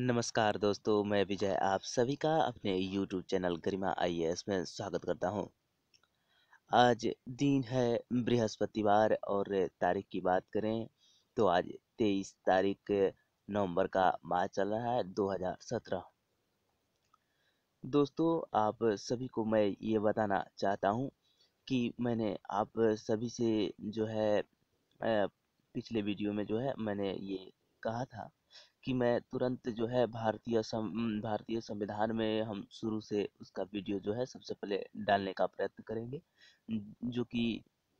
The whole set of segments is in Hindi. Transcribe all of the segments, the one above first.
नमस्कार दोस्तों मैं विजय आप सभी का अपने यूट्यूब चैनल गरिमा आई में स्वागत करता हूं। आज दिन है बृहस्पतिवार और तारीख की बात करें तो आज 23 तारीख नवंबर का माह चल रहा है 2017। दोस्तों आप सभी को मैं ये बताना चाहता हूं कि मैंने आप सभी से जो है पिछले वीडियो में जो है मैंने ये कहा था कि मैं तुरंत जो है भारतीय सं भारतीय संविधान में हम शुरू से उसका वीडियो जो है सबसे पहले डालने का प्रयत्न करेंगे जो कि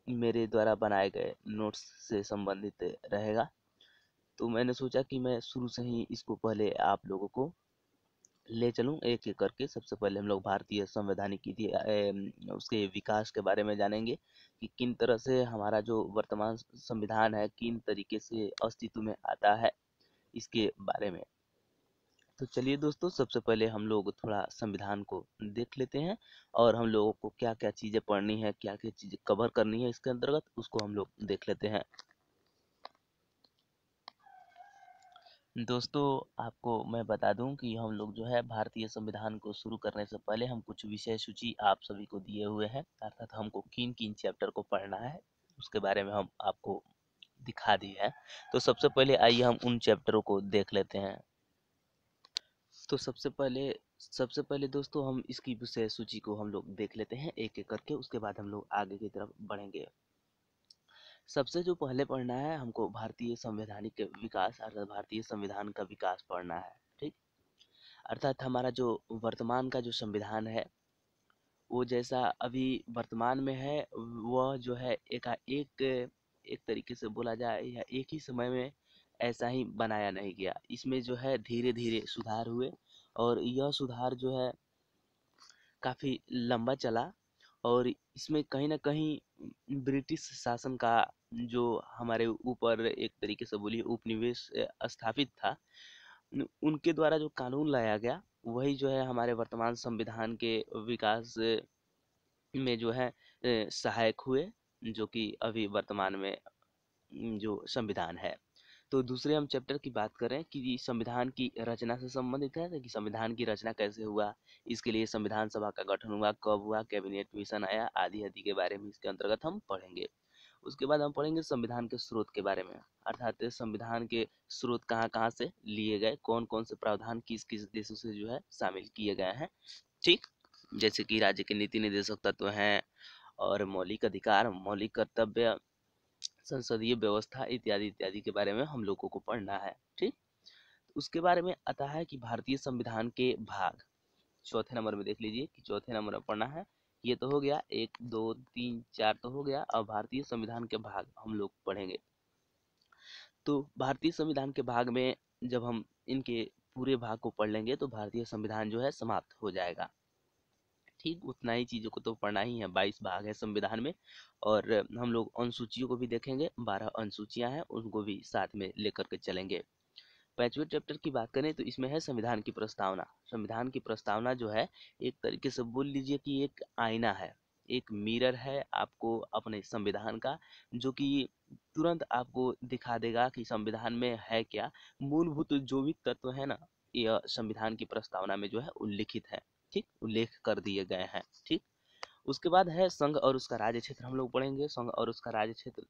मेरे द्वारा बनाए गए नोट्स से संबंधित रहेगा तो मैंने सोचा कि मैं शुरू से ही इसको पहले आप लोगों को ले चलूं एक एक करके सबसे पहले हम लोग भारतीय संवैधानिक उसके विकास के बारे में जानेंगे कि किन तरह से हमारा जो वर्तमान संविधान है किन तरीके से अस्तित्व में आता है इसके बारे में तो चलिए दोस्तों सबसे पहले हम लोग थोड़ा संविधान को देख लेते हैं और हम लोगों को क्या क्या चीज़ें पढ़नी है क्या क्या चीज़ें कवर करनी है इसके अंतर्गत उसको हम लोग देख लेते हैं दोस्तों आपको मैं बता दूं कि हम लोग जो है भारतीय संविधान को शुरू करने से पहले हम कुछ विषय सूची आप सभी को दिए हुए हैं अर्थात हमको किन किन चैप्टर को पढ़ना है उसके बारे में हम आपको दिखा दी है तो सबसे पहले आइए हम उन चैप्टरों को देख लेते हैं तो सबसे पहले सबसे पहले दोस्तों हम इसकी विषय सूची को हम लोग देख लेते हैं एक एक करके उसके बाद हम लोग आगे की तरफ बढ़ेंगे सबसे जो पहले पढ़ना है हमको भारतीय संवैधानिक विकास अर्थात भारतीय संविधान का विकास पढ़ना है ठीक अर्थात हमारा जो वर्तमान का जो संविधान है वो जैसा अभी वर्तमान में है वह जो है एकाएक एक तरीके से बोला जाए या एक ही समय में ऐसा ही बनाया नहीं गया इसमें जो है धीरे धीरे सुधार हुए और यह सुधार जो है काफ़ी लंबा चला और इसमें कहीं ना कहीं ब्रिटिश शासन का जो हमारे ऊपर एक तरीके से बोलिए उपनिवेश स्थापित था उनके द्वारा जो कानून लाया गया वही जो है हमारे वर्तमान संविधान के विकास में जो है सहायक हुए जो कि अभी वर्तमान में जो संविधान है तो दूसरे हम चैप्टर की बात करें कि संविधान की रचना से संबंधित है कि संविधान की रचना कैसे हुआ इसके लिए संविधान सभा का गठन हुआ कब हुआ कैबिनेट मिशन आया आदि आदि के बारे में इसके अंतर्गत हम पढ़ेंगे उसके बाद हम पढ़ेंगे संविधान के स्रोत के बारे में अर्थात संविधान के स्रोत कहाँ कहाँ से लिए गए कौन कौन से प्रावधान किस किस देशों से जो है शामिल किए गए हैं ठीक जैसे कि राज्य के नीति निर्देशक तत्व हैं और मौलिक अधिकार मौलिक कर्तव्य संसदीय व्यवस्था इत्यादि इत्यादि के बारे में हम लोगों को पढ़ना है ठीक तो उसके बारे में आता है कि भारतीय संविधान के भाग चौथे नंबर में देख लीजिए कि चौथे नंबर में पढ़ना है ये तो हो गया एक दो तीन चार तो हो गया अब भारतीय संविधान के भाग हम लोग पढ़ेंगे तो भारतीय संविधान के भाग में जब हम इनके पूरे भाग को पढ़ लेंगे तो भारतीय संविधान जो है समाप्त हो जाएगा ठीक उतना ही चीज़ों को तो पढ़ना ही है बाईस भाग है संविधान में और हम लोग अनुसूचियों को भी देखेंगे बारह अनुसूचियाँ हैं उनको भी साथ में लेकर के चलेंगे पैचवे चैप्टर की बात करें तो इसमें है संविधान की प्रस्तावना संविधान की प्रस्तावना जो है एक तरीके से बोल लीजिए कि एक आईना है एक मिरर है आपको अपने संविधान का जो कि तुरंत आपको दिखा देगा कि संविधान में है क्या मूलभूत जो भी तत्व है ना यह संविधान की प्रस्तावना में जो है उल्लिखित है ठीक उल्लेख कर दिए गए हैं ठीक उसके बाद है संघ और उसका राज्य क्षेत्र हम लोग पढ़ेंगे संघ और उसका राज्य क्षेत्र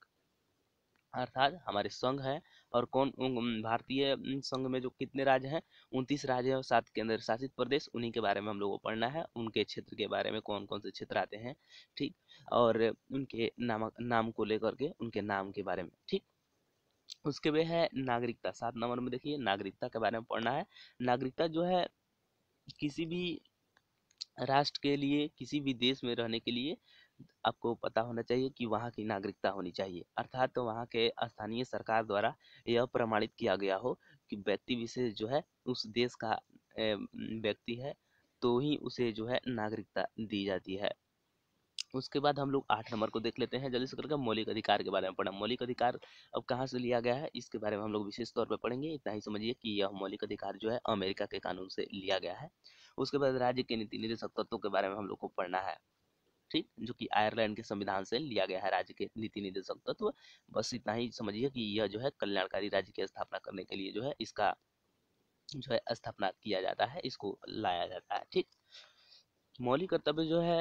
अर्थात हमारे संघ है और कौन भारतीय संघ में जो कितने राज्य हैं उनतीस राज्य और सात केंद्र शासित प्रदेश उन्हीं के बारे में हम लोगों को पढ़ना है उनके क्षेत्र के बारे में कौन कौन से क्षेत्र आते हैं ठीक और उनके नाम नाम को लेकर के उनके नाम के बारे में ठीक उसके बाद है नागरिकता सात नंबर में देखिए नागरिकता के बारे में पढ़ना है नागरिकता जो है किसी भी राष्ट्र के लिए किसी भी देश में रहने के लिए आपको पता होना चाहिए कि वहाँ की नागरिकता होनी चाहिए अर्थात तो वहाँ के स्थानीय सरकार द्वारा यह प्रमाणित किया गया हो कि व्यक्ति विशेष जो है उस देश का व्यक्ति है तो ही उसे जो है नागरिकता दी जाती है उसके बाद हम लोग आठ नंबर को देख लेते हैं जल्दी से करके मौलिक अधिकार के बारे में पढ़ा मौलिक अधिकार अब कहाँ से लिया गया है इसके बारे में हम लोग विशेष तौर पर पढ़ेंगे इतना ही समझिए कि यह मौलिक अधिकार जो है अमेरिका के कानून से लिया गया है उसके बाद राज्य के नीति निर्देशक तत्वों के बारे में हम लोग को पढ़ना है ठीक जो कि आयरलैंड के संविधान से लिया गया है राज्य के नीति निर्देशक तत्व बस इतना ही समझिए कि यह जो है कल्याणकारी राज्य की स्थापना करने के लिए जो है इसका जो है स्थापना किया जाता है इसको लाया जाता है ठीक मौलिक कर्तव्य जो है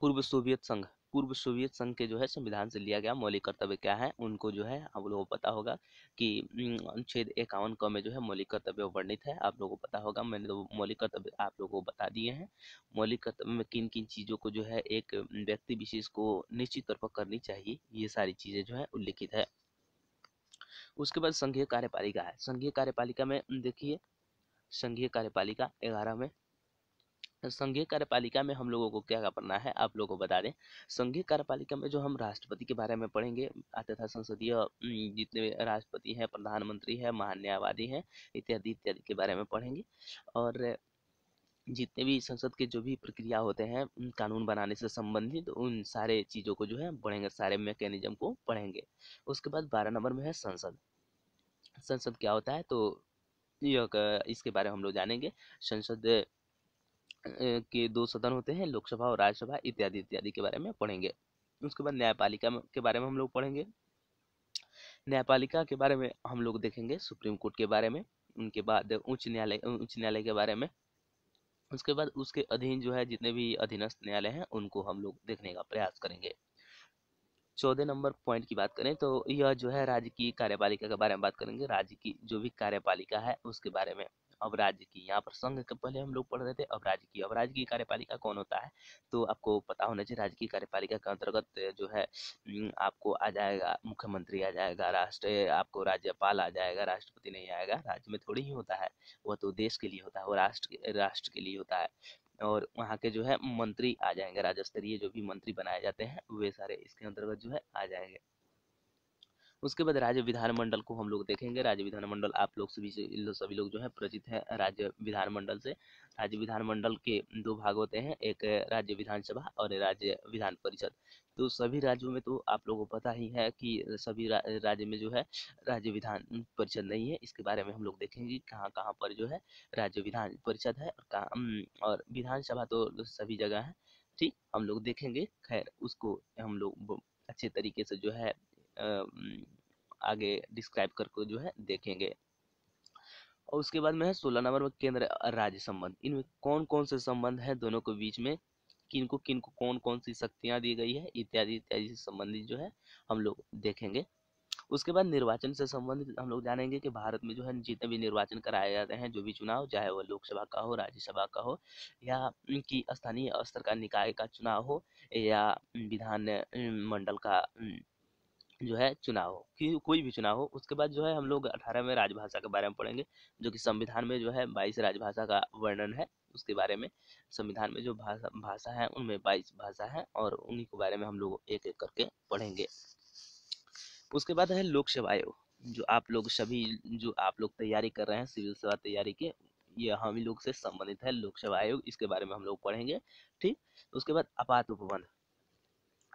पूर्व सोवियत संघ पूर्व सोवियत संघ के जो है संविधान से लिया गया मौलिक कर्तव्य क्या है उनको जो है आप लोगों को पता होगा कि अनुच्छेद इक्यावन क में जो है मौलिक कर्तव्य वर्णित है आप लोगों को पता होगा मैंने तो मौलिक कर्तव्य आप लोगों को बता दिए हैं मौलिक कर्तव्य में किन किन चीज़ों को जो है एक व्यक्ति विशेष को निश्चित तौर पर करनी चाहिए ये सारी चीज़ें जो है उल्लिखित है उसके बाद संघीय कार्यपालिका है संघीय कार्यपालिका में देखिए संघीय कार्यपालिका ग्यारह में संघीय कार्यपालिका में हम लोगों को क्या पढ़ना है आप लोगों को बता दें संघीय कार्यपालिका में जो हम राष्ट्रपति के बारे में पढ़ेंगे तथा संसदीय जितने राष्ट्रपति हैं प्रधानमंत्री है महान्यायवादी हैं इत्यादि इत्यादि के बारे में पढ़ेंगे और जितने भी संसद के जो भी प्रक्रिया होते हैं कानून बनाने से संबंधित उन सारे चीज़ों को जो है पढ़ेंगे सारे मैकेनिज्म को पढ़ेंगे उसके बाद बारह नंबर में है संसद संसद क्या होता है तो इसके बारे में हम लोग जानेंगे संसद के दो सदन होते हैं लोकसभा और राज्यसभा इत्यादि इत्यादि के बारे में पढ़ेंगे उसके बाद न्यायपालिका के बारे में हम लोग पढ़ेंगे न्यायपालिका के बारे में हम लोग देखेंगे सुप्रीम कोर्ट के बारे में उनके बाद उच्च न्यायालय उच्च न्यायालय के बारे में उसके बाद उसके अधीन जो है जितने भी अधीनस्थ न्यायालय हैं उनको हम लोग देखने का प्रयास करेंगे चौदह नंबर पॉइंट की बात करें तो यह जो है राज्य की कार्यपालिका के बारे में बात करेंगे राज्य की जो भी कार्यपालिका है उसके बारे में अवराज की यहाँ पर संघ के पहले हम लोग पढ़ रहे थे अवराज की अवराज की कार्यपालिका कौन होता है तो आपको पता होना चाहिए राजकीय कार्यपालिका के अंतर्गत जो है आपको आ जाएगा मुख्यमंत्री आ जाएगा राष्ट्र आपको राज्यपाल आ जाएगा राष्ट्रपति नहीं आएगा राज्य में थोड़ी ही होता है वह तो देश के लिए होता है वो राष्ट्र राष्ट्र के लिए होता है और वहाँ के जो है मंत्री आ जाएंगे राज्य स्तरीय जो भी मंत्री बनाए जाते हैं वे सारे इसके अंतर्गत जो है आ जाएंगे उसके बाद राज्य विधानमंडल को हम लोग देखेंगे राज्य विधानमंडल आप लोग सभी सभी लोग जो है परिचित हैं राज्य विधानमंडल से राज्य विधानमंडल के दो भाग होते हैं एक राज्य विधानसभा और राज्य विधान परिषद तो सभी राज्यों में तो आप लोगों को पता ही है कि सभी रा, राज्य में जो है राज्य विधान परिषद नहीं है इसके बारे में हम लोग देखेंगे कहाँ कहाँ पर जो है राज्य विधान परिषद है और कहाँ और विधानसभा तो सभी जगह है ठीक हम लोग देखेंगे खैर उसको हम लोग अच्छे तरीके से जो है आगे डिस्क्राइब करके जो है देखेंगे और उसके बाद में है सोलह नंबर में केंद्र राज्य संबंध इनमें कौन कौन से संबंध है दोनों के बीच में किनको किनको कौन कौन सी शक्तियां दी गई है इत्यादि इत्यादि से संबंधित जो है हम लोग देखेंगे उसके बाद निर्वाचन से संबंधित हम लोग जानेंगे कि भारत में जो है जितने भी निर्वाचन कराए जाते हैं जो भी चुनाव चाहे वह लोकसभा का हो राज्यसभा का हो या कि स्थानीय स्तर का निकाय का चुनाव हो या विधान मंडल का जो है चुनाव हो कि कोई भी चुनाव हो उसके बाद जो है हम लोग अठारह में राजभाषा के बारे में पढ़ेंगे जो कि संविधान में जो है बाईस राजभाषा का वर्णन है उसके बारे में संविधान में जो भाषा भाषा है उनमें बाईस भाषा है और उन्हीं के बारे में हम लोग एक एक करके पढ़ेंगे उसके बाद है लोक सेवा आयोग जो आप लोग सभी जो आप लोग तैयारी कर रहे हैं सिविल सेवा तैयारी के ये हम लोग से संबंधित है लोक सेवा आयोग इसके बारे में हम लोग पढ़ेंगे ठीक उसके बाद आपात उपबंध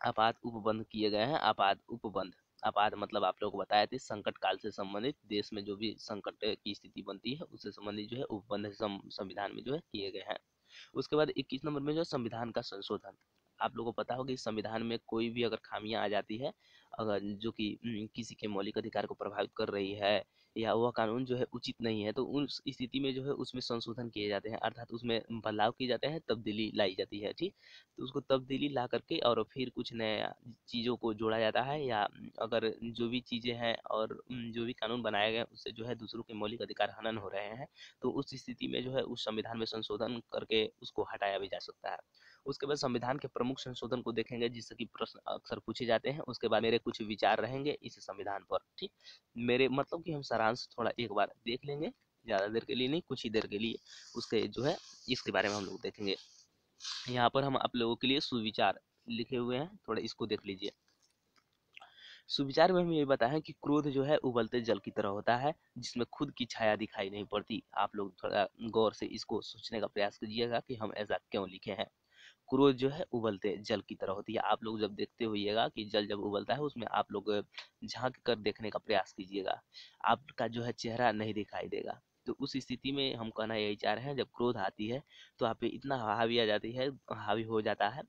आपात उपबंध किए गए हैं आपात उपबंध आपात मतलब आप लोग को बताया थे संकट काल से संबंधित देश में जो भी संकट की स्थिति बनती है उससे संबंधित जो है उपबंध संविधान में जो है किए गए हैं उसके बाद इक्कीस नंबर में जो है संविधान का संशोधन आप लोगों को पता होगा कि संविधान में कोई भी अगर खामियां आ जाती है अगर जो कि किसी के मौलिक अधिकार को प्रभावित कर रही है या वह कानून जो है उचित नहीं है तो उन स्थिति में जो है उसमें संशोधन किए जाते हैं अर्थात उसमें बदलाव किए जाते हैं तब्दीली लाई जाती है ठीक तो उसको तब्दीली ला करके और फिर कुछ नया चीज़ों को जोड़ा जाता है या अगर जो भी चीज़ें हैं और जो भी कानून बनाए गए उससे जो है दूसरों के मौलिक अधिकार हनन हो रहे हैं तो उस स्थिति में जो है उस संविधान में संशोधन करके उसको हटाया भी जा सकता है उसके बाद संविधान के प्रमुख संशोधन को देखेंगे जिससे कि प्रश्न अक्सर पूछे जाते हैं उसके बाद मेरे कुछ विचार रहेंगे इस संविधान पर ठीक मेरे मतलब कि हम सारांश थोड़ा एक बार देख लेंगे ज़्यादा देर के लिए नहीं कुछ ही देर के लिए उसके जो है इसके बारे में हम लोग देखेंगे यहाँ पर हम आप लोगों के लिए सुविचार लिखे हुए हैं थोड़ा इसको देख लीजिए सुविचार में हम ये बताएं कि क्रोध जो है उबलते जल की तरह होता है जिसमें खुद की छाया दिखाई नहीं पड़ती आप लोग थोड़ा गौर से इसको सोचने का प्रयास कीजिएगा कि हम ऐसा क्यों लिखे हैं क्रोध जो है उबलते जल की तरह होती है आप लोग जब देखते होइएगा कि जल जब उबलता है उसमें आप लोग झांक कर देखने का प्रयास कीजिएगा आपका जो है चेहरा नहीं दिखाई देगा तो उस स्थिति में हम कहना यही चाह रहे हैं जब क्रोध आती है तो आप पे इतना हावी आ जाती है हावी हो जाता है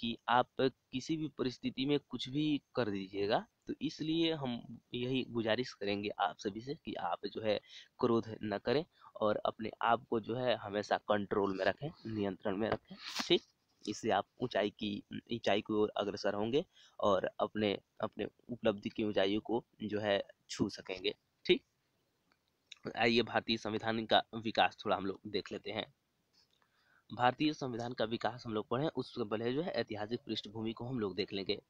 कि आप किसी भी परिस्थिति में कुछ भी कर दीजिएगा तो इसलिए हम यही गुजारिश करेंगे आप सभी से कि आप जो है क्रोध न करें और अपने आप को जो है हमेशा कंट्रोल में रखें नियंत्रण में रखें ठीक इससे आप ऊंचाई की ऊंचाई की ओर अग्रसर होंगे और अपने अपने उपलब्धि की ऊंचाइयों को जो है छू सकेंगे ठीक आइए भारतीय संविधान का विकास थोड़ा हम लोग देख लेते हैं भारतीय संविधान का विकास हम लोग पढ़े उससे पहले जो है ऐतिहासिक पृष्ठभूमि को हम लोग देख लेंगे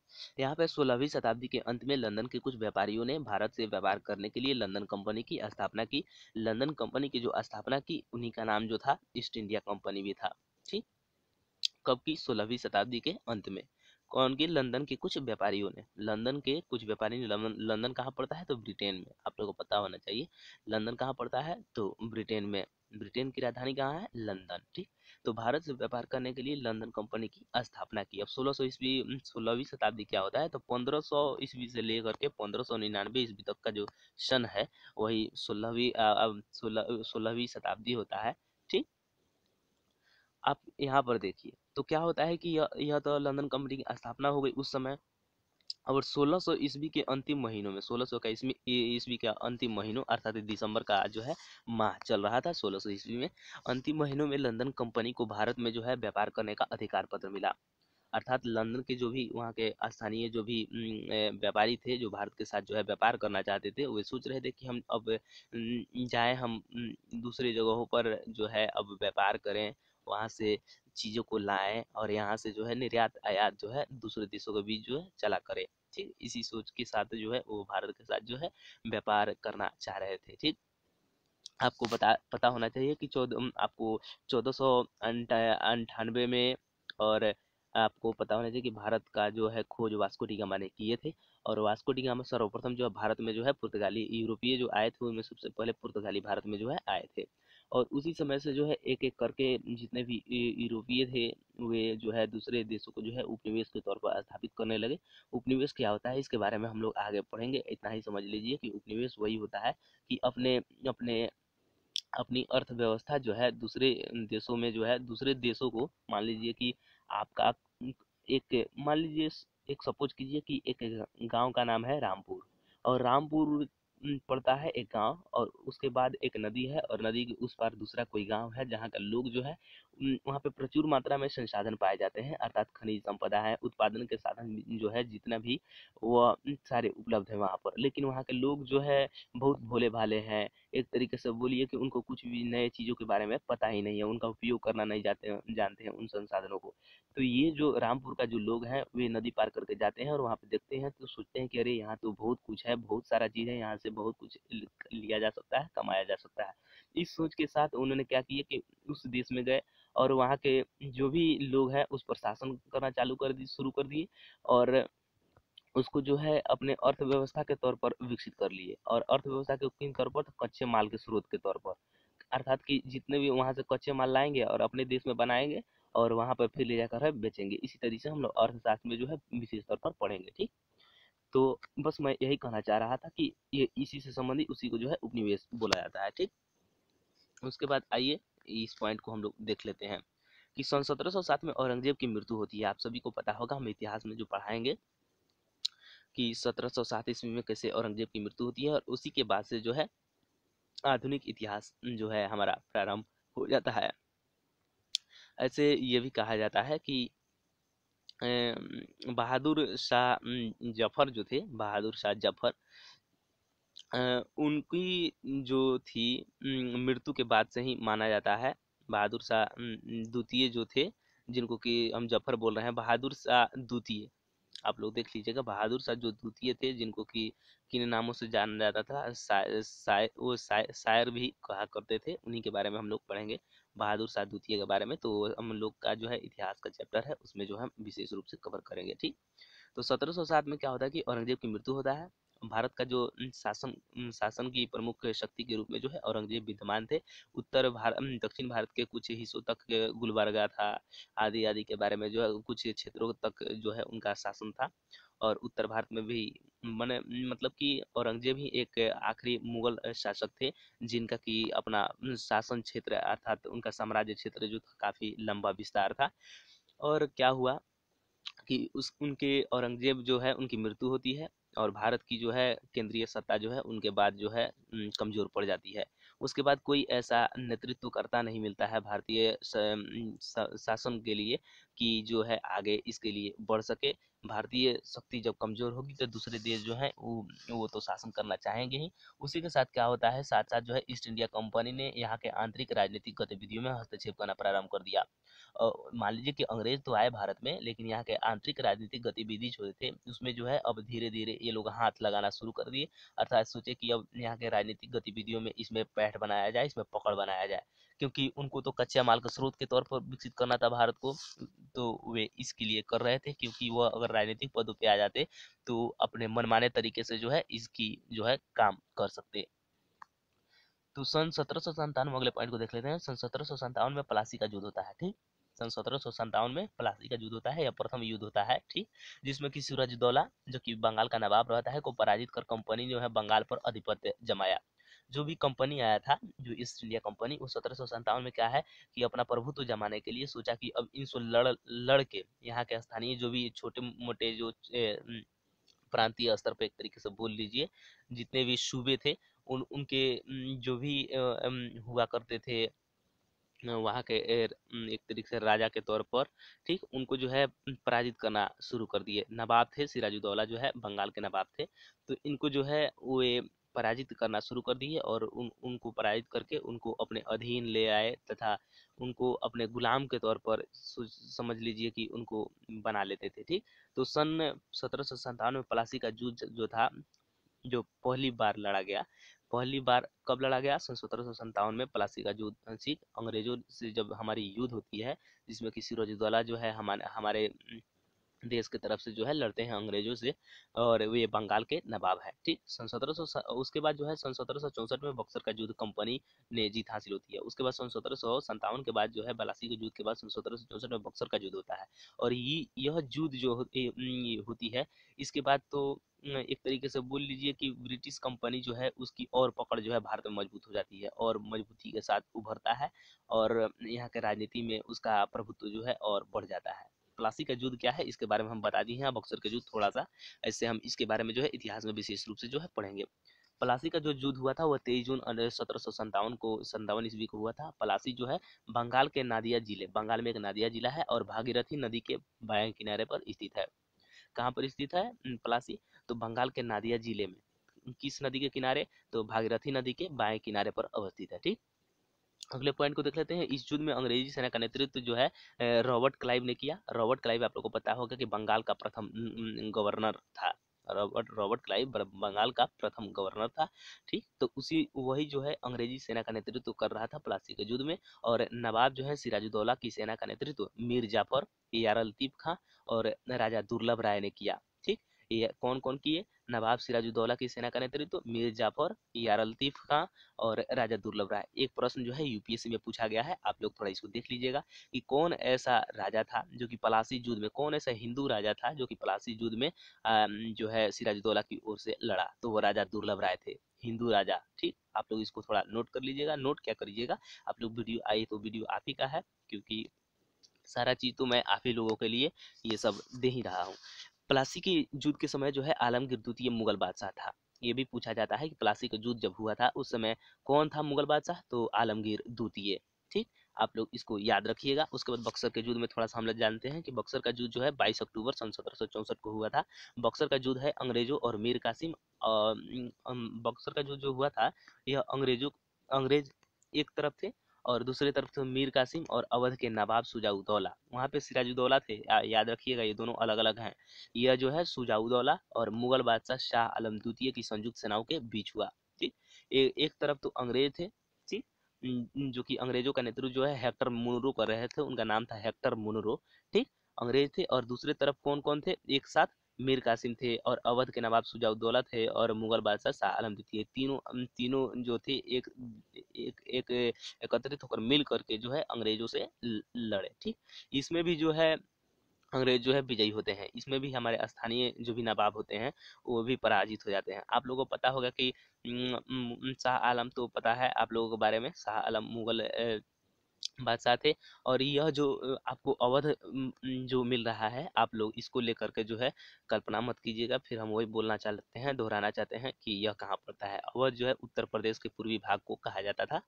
यहाँ पे सोलहवीं शताब्दी के अंत में लंदन के कुछ व्यापारियों ने भारत से व्यापार करने के लिए लंदन कंपनी की स्थापना की लंदन कंपनी की जो स्थापना की उन्हीं का नाम जो था ईस्ट इंडिया कंपनी भी था ठीक कब की सोलहवीं शताब्दी के अंत में कौन की लंदन के कुछ व्यापारियों ने लंदन के कुछ व्यापारी ने लंदन कहाँ पड़ता है तो ब्रिटेन में आप लोगों को पता होना चाहिए लंदन कहाँ पड़ता है तो ब्रिटेन में ब्रिटेन की राजधानी कहाँ है लंदन ठीक तो भारत से व्यापार करने के लिए लंदन कंपनी की स्थापना की अब सोलह सौ ईस्वी सोलहवीं शताब्दी क्या होता है तो पंद्रह सौ ईस्वी से लेकर के पंद्रह सौ निन्यानवे ईस्वी तक का जो सन है वही सोलहवीं सोलह सोलहवीं शताब्दी होता है ठीक आप यहाँ पर देखिए तो क्या होता है कि यह तो लंदन कंपनी की स्थापना हो गई उस समय और 1600 सौ ईस्वी के अंतिम महीनों में 1600 सौ का ईस्वी ईस्वी का अंतिम महीनों अर्थात दिसंबर का जो है माह चल रहा था 1600 सौ ईस्वी में अंतिम महीनों में लंदन कंपनी को भारत में जो है व्यापार करने का अधिकार पत्र मिला अर्थात लंदन के जो भी वहाँ के स्थानीय जो भी व्यापारी थे जो भारत के साथ जो है व्यापार करना चाहते थे वे सोच रहे थे कि हम अब जाएं हम दूसरे जगहों पर जो है अब व्यापार करें वहाँ से चीज़ों को लाएँ और यहाँ से जो है निर्यात आयात जो है दूसरे देशों के बीच जो है चला करें ठीक इसी सोच के साथ जो है वो भारत के साथ जो है व्यापार करना चाह रहे थे ठीक आपको बता पता होना चाहिए कि चौदह आपको चौदह सौ अंठानवे में और आपको पता होना चाहिए कि भारत का जो है खोज वास्को डिगामा ने किए थे और वास्को डिगामा सर्वप्रथम जो है भारत में जो है पुर्तगाली यूरोपीय जो आए थे उनमें सबसे पहले पुर्तगाली भारत में जो है आए थे और उसी समय से जो है एक एक करके जितने भी यूरोपीय थे वे जो है दूसरे देशों को जो है उपनिवेश के तौर पर स्थापित करने लगे उपनिवेश क्या होता है इसके बारे में हम लोग आगे पढ़ेंगे इतना ही समझ लीजिए कि उपनिवेश वही होता है कि अपने अपने अपनी अर्थव्यवस्था जो है दूसरे देशों में जो है दूसरे देशों को मान लीजिए कि आपका एक मान लीजिए एक सपोज कीजिए कि एक गांव का नाम है रामपुर और रामपुर पड़ता है एक गांव और उसके बाद एक नदी है और नदी के उस पार दूसरा कोई गांव है जहां का लोग जो है वहाँ पे प्रचुर मात्रा में संसाधन पाए जाते हैं अर्थात खनिज संपदा है उत्पादन के साधन जो है जितना भी वह सारे उपलब्ध है वहाँ पर लेकिन वहाँ के लोग जो है बहुत भोले भाले हैं एक तरीके से बोलिए कि उनको कुछ भी नए चीज़ों के बारे में पता ही नहीं है उनका उपयोग करना नहीं जाते जानते हैं उन संसाधनों को तो ये जो रामपुर का जो लोग हैं वे नदी पार करके जाते हैं और वहाँ पे देखते हैं तो सोचते हैं कि अरे यहाँ तो बहुत कुछ है बहुत सारा चीज़ है यहाँ से बहुत कुछ लिया जा सकता है कमाया जा सकता है इस सोच के साथ उन्होंने क्या किया कि उस देश में गए और वहाँ के जो भी लोग हैं उस पर शासन करना चालू कर दिए शुरू कर दिए और उसको जो है अपने अर्थव्यवस्था के तौर पर विकसित कर लिए और अर्थव्यवस्था के किन तौर पर तो कच्चे माल के स्रोत के तौर पर अर्थात कि जितने भी वहाँ से कच्चे माल लाएंगे और अपने देश में बनाएंगे और वहाँ पर फिर ले जाकर है बेचेंगे इसी तरीके से हम लोग अर्थशास्त्र में जो है विशेष तौर पर पढ़ेंगे ठीक तो बस मैं यही कहना चाह रहा था कि ये इसी से संबंधित उसी को जो है उपनिवेश बोला जाता है ठीक उसके बाद आइए इस पॉइंट को हम लोग देख लेते हैं कि सन सत्रह में औरंगजेब की मृत्यु होती है आप सभी को पता होगा हम इतिहास में जो पढ़ाएंगे कि सत्रह सौ सात ईस्वी में कैसे औरंगजेब की मृत्यु होती है और उसी के बाद से जो है आधुनिक इतिहास जो है हमारा प्रारंभ हो जाता है ऐसे ये भी कहा जाता है कि बहादुर शाह जफर जो थे बहादुर शाह जफर उनकी जो थी मृत्यु के बाद से ही माना जाता है बहादुर शाह द्वितीय जो थे जिनको कि हम जफर बोल रहे हैं बहादुर शाह द्वितीय आप लोग देख लीजिएगा बहादुर शाह जो द्वितीय थे जिनको कि किन नामों से जाना जाता था वो शायर भी कहा करते थे उन्हीं के बारे में हम लोग पढ़ेंगे बहादुर शाह द्वितीय के बारे में तो हम लोग का जो है इतिहास का चैप्टर है उसमें जो हम विशेष रूप से कवर करेंगे ठीक तो सत्रह सौ सात में क्या होता है कि औरंगजेब की मृत्यु होता है भारत का जो शासन शासन की प्रमुख शक्ति के रूप में जो है औरंगजेब विद्यमान थे उत्तर भारत दक्षिण भारत के कुछ हिस्सों तक गुलबर्गा था आदि आदि के बारे में जो है कुछ क्षेत्रों तक जो है उनका शासन था और उत्तर भारत में भी मैंने मतलब कि औरंगजेब ही एक आखिरी मुगल शासक थे जिनका कि अपना शासन क्षेत्र अर्थात उनका साम्राज्य क्षेत्र जो था काफ़ी लंबा विस्तार था और क्या हुआ कि उस उनके औरंगजेब जो है उनकी मृत्यु होती है और भारत की जो है केंद्रीय सत्ता जो है उनके बाद जो है कमज़ोर पड़ जाती है उसके बाद कोई ऐसा नेतृत्वकर्ता नहीं मिलता है भारतीय शासन के लिए कि जो है आगे इसके लिए बढ़ सके भारतीय शक्ति जब कमज़ोर होगी तो दूसरे देश जो है वो वो तो शासन करना चाहेंगे ही उसी के साथ क्या होता है साथ साथ जो है ईस्ट इंडिया कंपनी ने यहाँ के आंतरिक राजनीतिक गतिविधियों में हस्तक्षेप करना प्रारंभ कर दिया मान लीजिए कि अंग्रेज तो आए भारत में लेकिन यहाँ के आंतरिक राजनीतिक गतिविधि जो थे उसमें जो है अब धीरे धीरे ये लोग हाथ लगाना शुरू कर दिए अर्थात सोचे कि अब यहाँ के राजनीतिक गतिविधियों में इसमें पैठ बनाया जाए इसमें पकड़ बनाया जाए क्योंकि उनको तो कच्चे माल के स्रोत के तौर पर विकसित करना था भारत को तो वे इसके लिए कर रहे थे क्योंकि वह अगर राजनीतिक पदों पर आ जाते तो अपने मनमाने तरीके से जो है इसकी जो है काम कर सकते तो सन सत्रह सौ संतावन अगले पॉइंट को देख लेते हैं सन सत्रह सौ संतावन में प्लासी का युद्ध होता है ठीक सन सत्रह सौ संतावन में प्लासी का युद्ध होता है या प्रथम युद्ध होता है ठीक जिसमें कि दौला जो कि बंगाल का नवाब रहता है को पराजित कर कंपनी जो है बंगाल पर अधिपत्य जमाया जो भी कंपनी आया था जो ईस्ट इंडिया कंपनी वो सत्रह सौ में क्या है कि अपना प्रभुत्व जमाने के लिए सोचा कि अब इनसे लड़ लड़ के यहाँ के स्थानीय जो भी छोटे मोटे जो प्रांतीय स्तर पर एक तरीके से बोल लीजिए जितने भी सूबे थे उन उनके जो भी हुआ करते थे वहाँ के एक तरीके से राजा के तौर पर ठीक उनको जो है पराजित करना शुरू कर दिए नवाब थे सिराजुद्दौला जो है बंगाल के नवाब थे तो इनको जो है वे पराजित करना शुरू कर दिए और उन उनको पराजित करके उनको अपने अधीन ले आए तथा उनको अपने गुलाम के तौर पर समझ लीजिए कि उनको बना लेते थे ठीक तो सन सत्रह सौ में पलासी का युद्ध जो था जो पहली बार लड़ा गया पहली बार कब लड़ा गया सन सत्रह सौ संतावन में पलासी का युद्ध ठीक अंग्रेजों से जब हमारी युद्ध होती है जिसमें कि सिराजुद्दौला जो है हमारे हमारे देश की तरफ से जो है लड़ते हैं अंग्रेजों से और वे बंगाल के नवाब है ठीक सन सत्रह उसके बाद जो है सन सत्रह में बक्सर का युद्ध कंपनी ने जीत हासिल होती है उसके बाद सन सत्रह के बाद जो है बलासी के युद्ध के बाद सन सत्रह में बक्सर का युद्ध होता है और ये यह युद्ध जो होती है इसके बाद तो एक तरीके से बोल लीजिए कि ब्रिटिश कंपनी जो है उसकी और पकड़ जो है भारत में मजबूत हो जाती है और मजबूती के साथ उभरता है और यहाँ के राजनीति में उसका प्रभुत्व जो है और बढ़ जाता है प्लासी का युद्ध क्या है इसके बारे में हम बता दिए हैं बक्सर का युद्ध थोड़ा सा ऐसे हम इसके बारे में जो है इतिहास में विशेष रूप से जो है पढ़ेंगे पलासी का जो युद्ध हुआ था वह तेईस जून अं, सत्रह सौ को सत्तावन ईस्वी को हुआ था पलासी जो है बंगाल के नादिया जिले बंगाल में एक नादिया जिला है और भागीरथी नदी के बाएं किनारे पर स्थित है कहाँ पर स्थित है पलासी तो बंगाल के नादिया जिले में किस नदी के किनारे तो भागीरथी नदी के बाएं किनारे पर अवस्थित है ठीक अगले पॉइंट को देख लेते हैं इस युद्ध में अंग्रेजी सेना का नेतृत्व जो है रॉबर्ट क्लाइव ने किया रॉबर्ट क्लाइव आप लोग को पता होगा कि बंगाल का प्रथम गवर्नर था रॉबर्ट रॉबर्ट क्लाइव बंगाल का प्रथम गवर्नर था ठीक तो उसी वही जो है अंग्रेजी सेना का नेतृत्व कर रहा था प्लासी के युद्ध में और नवाब जो है सिराजुद्दौला की सेना का नेतृत्व मीर जाफर यारलतीब खां और राजा दुर्लभ राय ने किया ये कौन कौन किए नवाब सिराजुद्दौला की सेना का नेतृत्व तो मीर जाफर यार अलतीफ खां और राजा दुर्लभ राय एक प्रश्न जो है यूपीएससी में पूछा गया है आप लोग थोड़ा इसको देख लीजिएगा कि कौन ऐसा राजा था जो कि पलासी युद्ध में कौन ऐसा हिंदू राजा था जो कि पलासी युद्ध में जो है सिराजुद्दौला की ओर से लड़ा तो वो राजा दुर्लभ राय थे हिंदू राजा ठीक आप लोग इसको थोड़ा नोट कर लीजिएगा नोट क्या करिएगा आप लोग वीडियो आई तो वीडियो आप ही का है क्योंकि सारा चीज़ तो मैं आप ही लोगों के लिए ये सब दे ही रहा हूँ प्लासी के युद्ध के समय जो है आलमगीर द्वितीय मुगल बादशाह था ये भी पूछा जाता है कि प्लासी का युद्ध जब हुआ था उस समय कौन था मुगल बादशाह तो आलमगीर द्वितीय ठीक आप लोग इसको याद रखिएगा उसके बाद बक्सर के युद्ध में थोड़ा सा हम लोग जानते हैं कि बक्सर का युद्ध जो है 22 अक्टूबर सन सत्रह को हुआ था बक्सर का युद्ध है अंग्रेजों और मीर कासिम बक्सर का युद्ध जो हुआ था यह अंग्रेजों अंग्रेज एक तरफ थे और दूसरी तरफ थे मीर कासिम और अवध के नवाब सुजाउदौला वहाँ पे सिराजुद्दौला थे याद रखिएगा ये दोनों अलग अलग हैं यह जो है सुजाउदौला और मुगल बादशाह शाह आलम द्वितीय की संयुक्त सेनाओं के बीच हुआ ठीक एक तरफ तो अंग्रेज थे ठीक जो कि अंग्रेजों का नेतृत्व जो है हेक्टर मुनरो कर रहे थे उनका नाम था हेक्टर मुनरो ठीक अंग्रेज थे और दूसरे तरफ कौन कौन थे एक साथ मीर कासिम थे और अवध के नवाब सुजाउद्दौला थे और मुगल बादशाह शाह आलम द्वितीय तीनों तीनों जो थे एक एक एक एकत्रित होकर मिल करके जो है अंग्रेजों से लड़े ठीक इसमें भी जो है अंग्रेज जो है विजयी होते हैं इसमें भी हमारे स्थानीय जो भी नवाब होते हैं वो भी पराजित हो जाते हैं आप लोगों को पता होगा कि शाह आलम तो पता है आप लोगों के बारे में शाह आलम मुगल बात साथ है और यह जो आपको अवध जो मिल रहा है आप लोग इसको लेकर के जो है कल्पना मत कीजिएगा फिर हम वही बोलना चाहते हैं दोहराना चाहते हैं कि यह कहाँ पड़ता है अवध जो है उत्तर प्रदेश के पूर्वी भाग को कहा जाता था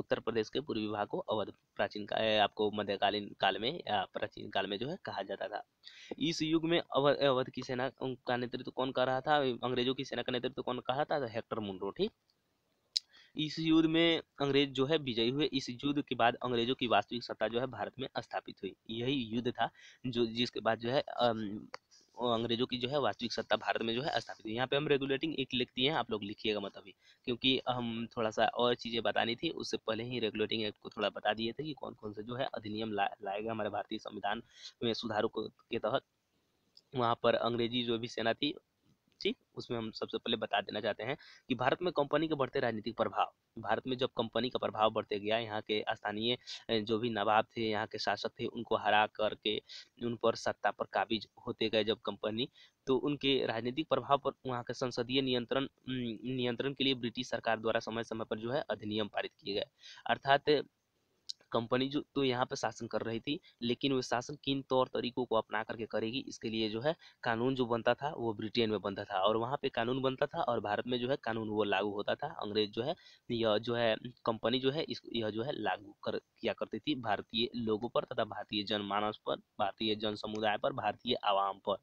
उत्तर प्रदेश के पूर्वी भाग को अवध प्राचीन का, आपको मध्यकालीन काल में या प्राचीन काल में जो है कहा जाता था इस युग में अवध अवध की सेना का नेतृत्व कौन कर रहा था अंग्रेजों की सेना का नेतृत्व कौन कहा था हेक्टर मुंडो ठीक इस युद्ध में अंग्रेज जो है विजयी हुए इस युद्ध के बाद अंग्रेजों की वास्तविक सत्ता जो है भारत में स्थापित हुई यही युद्ध था जो जिसके बाद जो है अंग्रेजों की जो है वास्तविक सत्ता भारत में जो है स्थापित हुई यहाँ पे हम रेगुलेटिंग एक लिखती है हैं आप लोग लिखिएगा मत अभी क्योंकि हम थोड़ा सा और चीज़ें बतानी थी उससे पहले ही रेगुलेटिंग एक्ट को थोड़ा बता दिए थे कि कौन कौन से जो है अधिनियम ला, लाएगा हमारे भारतीय संविधान में सुधारों के तहत वहाँ पर अंग्रेजी जो भी सेना थी जी उसमें हम सबसे पहले बता देना चाहते हैं कि भारत में कंपनी के बढ़ते राजनीतिक प्रभाव भारत में जब कंपनी का प्रभाव बढ़ते गया यहाँ के स्थानीय जो भी नवाब थे यहाँ के शासक थे उनको हरा करके उन पर सत्ता पर काबिज होते गए जब कंपनी तो उनके राजनीतिक प्रभाव पर वहाँ के संसदीय नियंत्रण नियंत्रण के लिए ब्रिटिश सरकार द्वारा समय समय पर जो है अधिनियम पारित किए गए अर्थात कंपनी जो तो यहाँ पे शासन कर रही थी लेकिन वो शासन किन तौर तरीकों को अपना करके करेगी इसके लिए जो है कानून जो बनता था वो ब्रिटेन में बनता था और वहाँ पे कानून बनता था और भारत में जो है कानून वो लागू होता था अंग्रेज जो है यह जो है कंपनी जो है इस यह जो है लागू कर किया करती थी भारतीय लोगों पर तथा भारतीय जनमानस पर भारतीय जन समुदाय पर भारतीय आवाम पर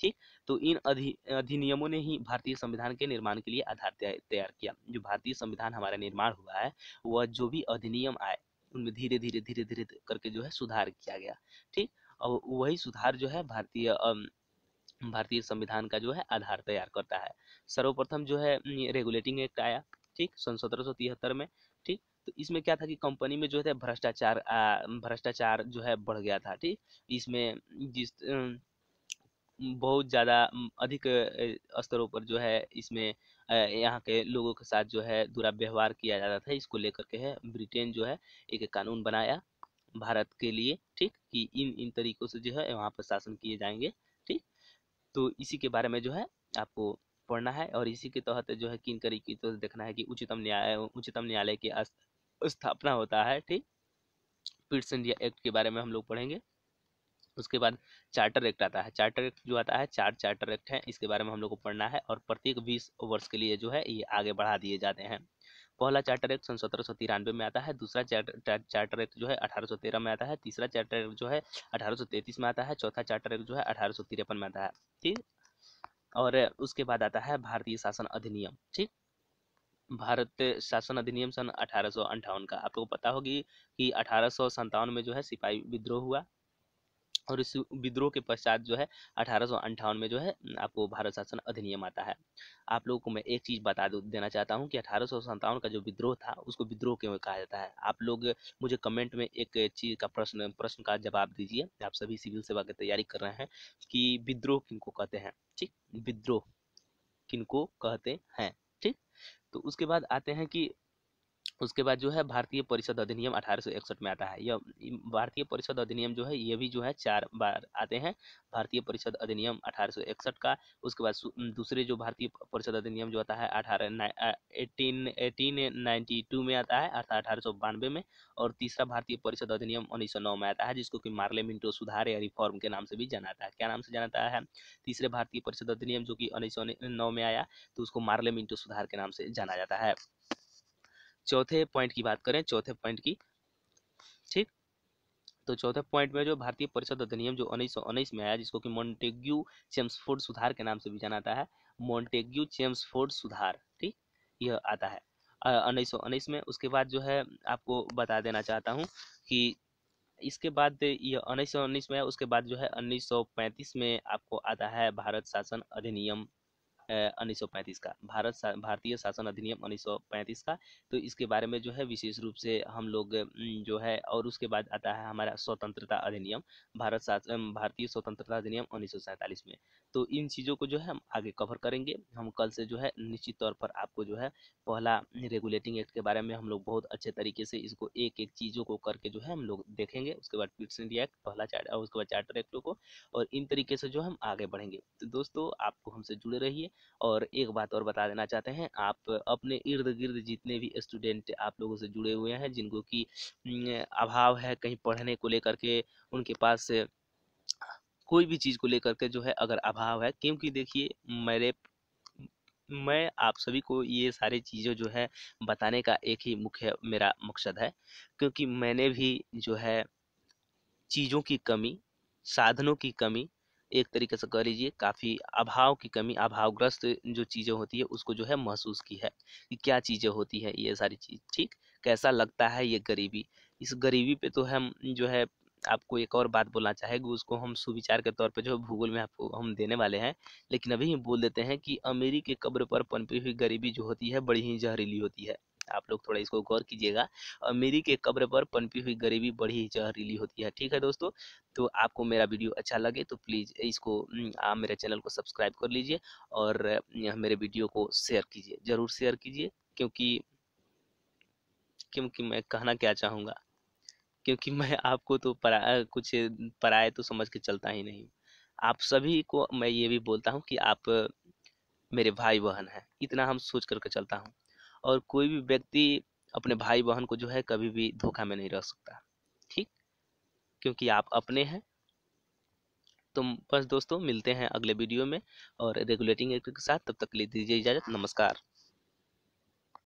ठीक तो इन अधि अधिनियमों ने ही भारतीय संविधान के निर्माण के लिए आधार तैयार किया जो भारतीय संविधान हमारा निर्माण हुआ है वह जो भी अधिनियम आए उनमें धीरे धीरे धीरे धीरे करके जो है सुधार किया गया ठीक और वही सुधार जो है भारतीय भारतीय संविधान का जो है आधार तैयार करता है सर्वप्रथम जो है रेगुलेटिंग एक्ट आया ठीक सन सत्रह में ठीक तो इसमें क्या था कि कंपनी में जो है भ्रष्टाचार भ्रष्टाचार जो है बढ़ गया था ठीक इसमें जिस बहुत ज़्यादा अधिक स्तरों पर जो है इसमें यहाँ के लोगों के साथ जो है दुराव्यवहार किया जाता था इसको लेकर के है ब्रिटेन जो है एक कानून बनाया भारत के लिए ठीक कि इन इन तरीकों से जो है वहाँ पर शासन किए जाएंगे ठीक तो इसी के बारे में जो है आपको पढ़ना है और इसी के तहत जो है किन तरीके तो देखना है कि उच्चतम न्याय उच्चतम न्यायालय की स्थापना होता है ठीक पिट्स इंडिया एक्ट के बारे में हम लोग पढ़ेंगे उसके बाद चार्टर एक्ट आता है चार्टर एक्ट जो आता है चार चार्टर एक्ट हैं इसके बारे में हम लोग को पढ़ना है और प्रत्येक बीस वर्ष के लिए जो है ये आगे बढ़ा दिए जाते हैं पहला चार्टर एक्ट सन सत्रह सौ तिरानवे में आता है दूसरा चार्टर एक्ट जो है अठारह सौ तेरह में आता है तीसरा चार्टर एक्ट जो है अठारह सौ तैतीस में आता है चौथा चार्टर एक्ट जो है अठारह सौ तिरपन में आता है ठीक और उसके बाद आता है भारतीय शासन अधिनियम ठीक भारत शासन अधिनियम सन अठारह का अंठावन का आपको पता होगी कि अठारह में जो है सिपाही विद्रोह हुआ और इस विद्रोह के पश्चात जो है अठारह में जो है आपको भारत शासन अधिनियम आता है आप लोगों को मैं एक चीज़ बता देना चाहता हूँ कि अठारह का जो विद्रोह था उसको विद्रोह क्यों कहा जाता है आप लोग मुझे कमेंट में एक चीज़ का प्रश्न प्रश्न का जवाब दीजिए आप सभी सिविल सेवा की तैयारी कर रहे हैं कि विद्रोह किनको कहते हैं ठीक विद्रोह किनको कहते हैं ठीक तो उसके बाद आते हैं कि उसके बाद जो है भारतीय परिषद अधिनियम अठारह में आता है यह भारतीय परिषद अधिनियम जो है ये भी जो है चार बार आते हैं भारतीय परिषद अधिनियम अठारह का उसके बाद दूसरे जो भारतीय परिषद अधिनियम जो आता है अठारह एटीन एटीन में आता है अर्थात अठारह में और तीसरा भारतीय परिषद अधिनियम उन्नीस में आता है जिसको कि मार्ले मिंटो सुधार या रिफॉर्म के नाम से भी जाना जाता है क्या नाम से जाना जाता है तीसरे भारतीय परिषद अधिनियम जो कि उन्नीस में आया तो उसको मार्ले मिंटो सुधार के नाम से जाना जाता है चौथे पॉइंट की बात करें चौथे पॉइंट की ठीक तो चौथे पॉइंट में जो भारतीय परिषद अधिनियम जो उन्नीस सौ उन्नीस में आया जिसको कि चेम्स चेम्सफोर्ड सुधार के नाम से भी जाना आता है मॉन्टेग्यू चेम्सफोर्ड सुधार ठीक यह आता है उन्नीस सौ उन्नीस में उसके बाद जो है आपको बता देना चाहता हूँ कि इसके बाद यह उन्नीस सौ उन्नीस में उसके बाद जो है उन्नीस सौ पैंतीस में आपको आता है भारत शासन अधिनियम उन्नीस का भारत सा, भारतीय शासन अधिनियम उन्नीस का तो इसके बारे में जो है विशेष रूप से हम लोग जो है और उसके बाद आता है हमारा स्वतंत्रता अधिनियम भारत भारतीय स्वतंत्रता अधिनियम उन्नीस में तो इन चीज़ों को जो है हम आगे कवर करेंगे हम कल से जो है निश्चित तौर पर आपको जो है पहला रेगुलेटिंग एक्ट के बारे में हम लोग बहुत अच्छे तरीके से इसको एक एक चीज़ों को करके जो है हम लोग देखेंगे उसके बाद पिट्स इंडिया एक्ट पहला चार्ट और उसके बाद चार्टर एक्टों को और इन तरीके से जो हम आगे बढ़ेंगे तो दोस्तों आपको हमसे जुड़े रहिए और एक बात और बता देना चाहते हैं आप अपने इर्द गिर्द जितने भी स्टूडेंट आप लोगों से जुड़े हुए हैं जिनको कि अभाव है कहीं पढ़ने को लेकर के उनके पास कोई भी चीज़ को लेकर के जो है अगर अभाव है क्योंकि देखिए मेरे मैं आप सभी को ये सारी चीज़ें जो है बताने का एक ही मुख्य मेरा मकसद है क्योंकि मैंने भी जो है चीज़ों की कमी साधनों की कमी एक तरीके से कह लीजिए काफ़ी अभाव की कमी अभावग्रस्त जो चीज़ें होती है उसको जो है महसूस की है कि क्या चीज़ें होती है ये सारी चीज़ ठीक कैसा लगता है ये गरीबी इस गरीबी पे तो हम जो है आपको एक और बात बोलना चाहेंगे उसको हम सुविचार के तौर पर जो भूगोल में आपको हम देने वाले हैं लेकिन अभी बोल देते हैं कि अमेरिकी के कब्र पर पनपी हुई गरीबी जो होती है बड़ी ही जहरीली होती है आप लोग थोड़ा इसको गौर कीजिएगा अमेरिकी के कब्र पर पनपी हुई गरीबी बड़ी ही जहरीली होती है ठीक है दोस्तों तो आपको मेरा वीडियो अच्छा लगे तो प्लीज़ इसको आप मेरे चैनल को सब्सक्राइब कर लीजिए और मेरे वीडियो को शेयर कीजिए ज़रूर शेयर कीजिए क्योंकि क्योंकि मैं कहना क्या चाहूँगा क्योंकि मैं आपको तो परा कुछ पराए तो समझ के चलता ही नहीं आप सभी को मैं ये भी बोलता हूँ कि आप मेरे भाई बहन हैं इतना हम सोच करके चलता हूँ और कोई भी व्यक्ति अपने भाई बहन को जो है कभी भी धोखा में नहीं रह सकता ठीक क्योंकि आप अपने हैं तो बस दोस्तों मिलते हैं अगले वीडियो में और रेगुलेटिंग एक्ट के साथ तब तक ले दीजिए इजाज़त नमस्कार